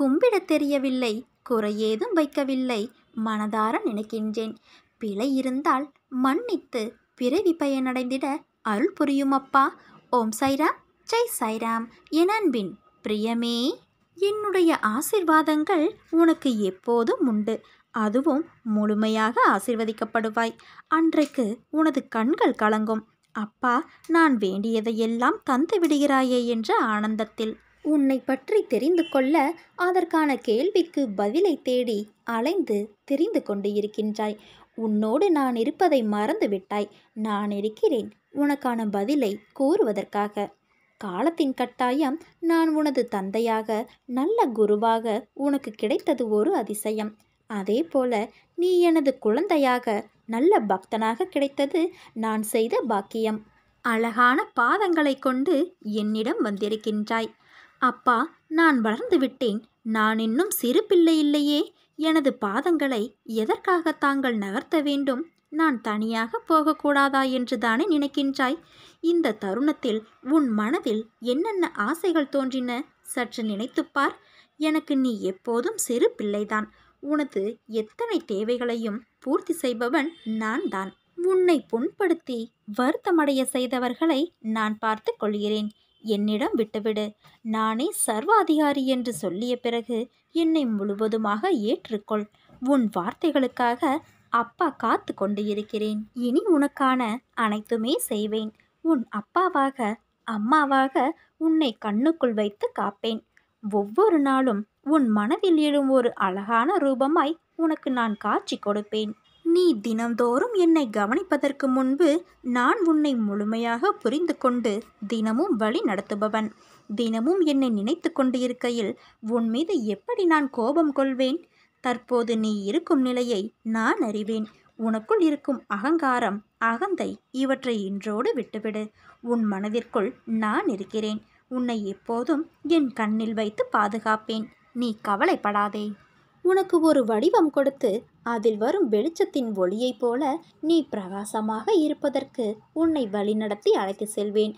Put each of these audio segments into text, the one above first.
கும்பிடத் தெரியவில்லை குறையேதும் வைக்கவில்லை மனதார நினைக்கின்றேன் பிழை இருந்தால் மன்னித்து பிறவி பயனடைந்திட அருள் புரியும் அப்பா ஓம் சைராம் ஜெய் சைராம் என் அன்பின் பிரியமே என்னுடைய ஆசிர்வாதங்கள் உனக்கு எப்போதும் உண்டு அதுவும் முழுமையாக ஆசிர்வதிக்கப்படுவாய் அன்றைக்கு உனது கண்கள் கலங்கும் அப்பா நான் வேண்டியதையெல்லாம் தந்து விடுகிறாயே என்ற ஆனந்தத்தில் உன்னை பற்றி தெரிந்து கொள்ள அதற்கான கேள்விக்கு பதிலை தேடி அலைந்து தெரிந்து கொண்டு இருக்கின்றாய் உன்னோடு நான் இருப்பதை மறந்துவிட்டாய் நான் இருக்கிறேன் உனக்கான பதிலை கூறுவதற்காக காலத்தின் கட்டாயம் நான் உனது தந்தையாக நல்ல குருவாக உனக்கு கிடைத்தது ஒரு அதிசயம் அதே போல நீ எனது குழந்தையாக நல்ல பக்தனாக கிடைத்தது நான் செய்த பாக்கியம் அழகான பாதங்களை கொண்டு என்னிடம் வந்திருக்கின்றாய் அப்பா நான் வளர்ந்து விட்டேன் நான் இன்னும் சிறு பிள்ளை இல்லையே எனது பாதங்களை எதற்காக தாங்கள் நகர்த்த வேண்டும் நான் தனியாக போகக்கூடாதா என்று தானே நினைக்கின்றாய் இந்த தருணத்தில் உன் மனதில் என்னென்ன ஆசைகள் தோன்றின சற்று நினைத்துப்பார் எனக்கு நீ எப்போதும் சிறு பிள்ளைதான் உனது எத்தனை தேவைகளையும் பூர்த்தி செய்பவன் நான் தான் உன்னை புண்படுத்தி வருத்தமடைய செய்தவர்களை நான் பார்த்து கொள்கிறேன் என்னிடம் விட்டுவிடு நானே சர்வாதிகாரி என்று சொல்லிய பிறகு என்னை முழுவதுமாக ஏற்றுக்கொள் உன் வார்த்தைகளுக்காக அப்பா காத்து கொண்டு இருக்கிறேன் இனி உனக்கான அனைத்துமே செய்வேன் உன் அப்பாவாக அம்மாவாக உன்னை கண்ணுக்குள் வைத்து காப்பேன் ஒவ்வொரு நாளும் உன் மனதில் எழும் ஒரு அழகான ரூபமாய் உனக்கு நான் காட்சி கொடுப்பேன் நீ தினந்தோறும் என்னை கவனிப்பதற்கு முன்பு நான் உன்னை முழுமையாக புரிந்து கொண்டு தினமும் வழி நடத்துபவன் தினமும் என்னை நினைத்து கொண்டு இருக்கையில் உன் மீது எப்படி நான் கோபம் கொள்வேன் தற்போது நீ இருக்கும் நிலையை நான் அறிவேன் உனக்குள் இருக்கும் அகங்காரம் அகந்தை இவற்றை இன்றோடு விட்டுவிடு உன் மனதிற்குள் நான் இருக்கிறேன் உன்னை எப்போதும் என் கண்ணில் வைத்து பாதுகாப்பேன் நீ கவலைப்படாதே உனக்கு ஒரு வடிவம் கொடுத்து அதில் வரும் வெளிச்சத்தின் ஒளியைப் போல நீ பிரகாசமாக இருப்பதற்கு உன்னை வழிநடத்தி அழைத்து செல்வேன்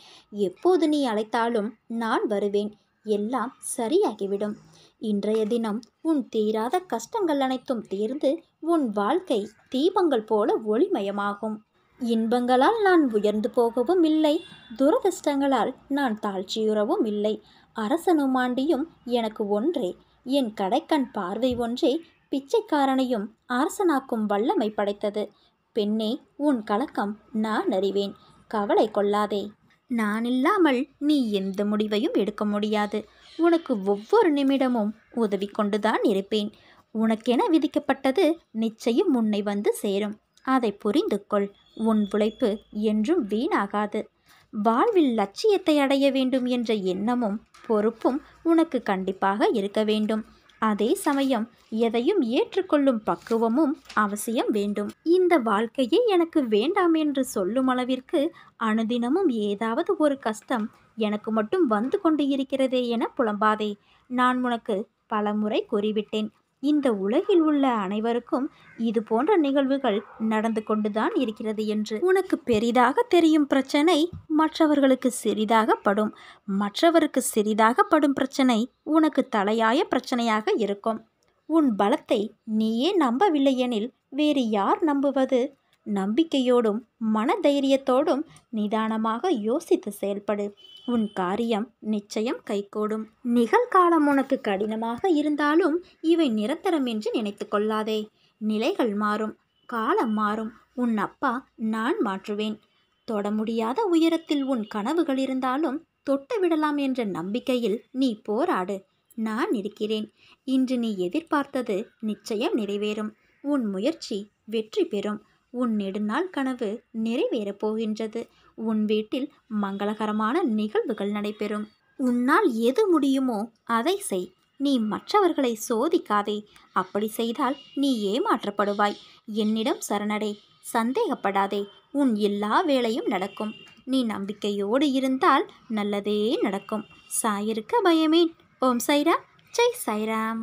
எப்போது நீ அழைத்தாலும் நான் வருவேன் எல்லாம் சரியாகிவிடும் இன்றைய தினம் உன் தீராத கஷ்டங்கள் அனைத்தும் தீர்ந்து உன் வாழ்க்கை தீபங்கள் போல ஒளிமயமாகும் இன்பங்களால் நான் உயர்ந்து போகவும் இல்லை துரதிருஷ்டங்களால் நான் தாழ்ச்சியுறவும் இல்லை அரசனுமாண்டியும் எனக்கு ஒன்றே என் கடைக்கண் பார்வை ஒன்றே பிச்சைக்காரனையும் அரசனாக்கும் வல்லமை படைத்தது பெண்ணே உன் கலக்கம் நான் அறிவேன் கவலை கொள்ளாதே நான் இல்லாமல் நீ எந்த முடிவையும் எடுக்க முடியாது உனக்கு ஒவ்வொரு நிமிடமும் உதவி கொண்டுதான் இருப்பேன் உனக்கென விதிக்கப்பட்டது நிச்சயம் உன்னை வந்து சேரும் அதை புரிந்து கொள் உன் உழைப்பு என்றும் வீணாகாது வாழ்வில் லட்சியத்தை அடைய வேண்டும் என்ற எண்ணமும் பொறுப்பும் உனக்கு கண்டிப்பாக இருக்க வேண்டும் அதே சமயம் எதையும் ஏற்றுக்கொள்ளும் பக்குவமும் அவசியம் வேண்டும் இந்த வாழ்க்கையே எனக்கு வேண்டாம் என்று சொல்லும் அளவிற்கு அனுதினமும் ஏதாவது ஒரு கஷ்டம் எனக்கு மட்டும் வந்து கொண்டு இருக்கிறதே என புலம்பாதே நான் உனக்கு பலமுறை கூறிவிட்டேன் இந்த உலகில் உள்ள அனைவருக்கும் இது போன்ற நிகழ்வுகள் நடந்து கொண்டுதான் இருக்கிறது என்று உனக்கு பெரிதாக தெரியும் பிரச்சனை மற்றவர்களுக்கு சிறிதாக படும் மற்றவருக்கு சிறிதாக படும் பிரச்சனை உனக்கு தலையாய பிரச்சனையாக இருக்கும் உன் பலத்தை நீயே நம்பவில்லையெனில் வேறு யார் நம்புவது நம்பிக்கையோடும் மனதைரியத்தோடும் நிதானமாக யோசித்து செயல்படு உன் காரியம் நிச்சயம் கைகூடும் நிகழ்காலம் உனக்கு கடினமாக இருந்தாலும் இவை நிரந்தரம் என்று நினைத்து கொள்ளாதே நிலைகள் மாறும் காலம் மாறும் உன் அப்பா நான் மாற்றுவேன் தொட முடியாத உயரத்தில் உன் கனவுகள் இருந்தாலும் தொட்டு விடலாம் என்ற நம்பிக்கையில் நீ போராடு நான் இருக்கிறேன் இன்று நீ எதிர்பார்த்தது நிச்சயம் நிறைவேறும் உன் முயற்சி வெற்றி பெறும் உன் நெடுநாள் கனவு நிறைவேறப் போகின்றது உன் வீட்டில் மங்களகரமான நிகழ்வுகள் நடைபெறும் உன்னால் எது முடியுமோ அதை செய் நீ மற்றவர்களை சோதிக்காதே அப்படி செய்தால் நீ ஏமாற்றப்படுவாய் என்னிடம் சரணடை சந்தேகப்படாதே உன் எல்லா வேலையும் நடக்கும் நீ நம்பிக்கையோடு இருந்தால் நல்லதே நடக்கும் சாயிருக்க பயமேன் ஓம் சைரா ஜெய் சைராம்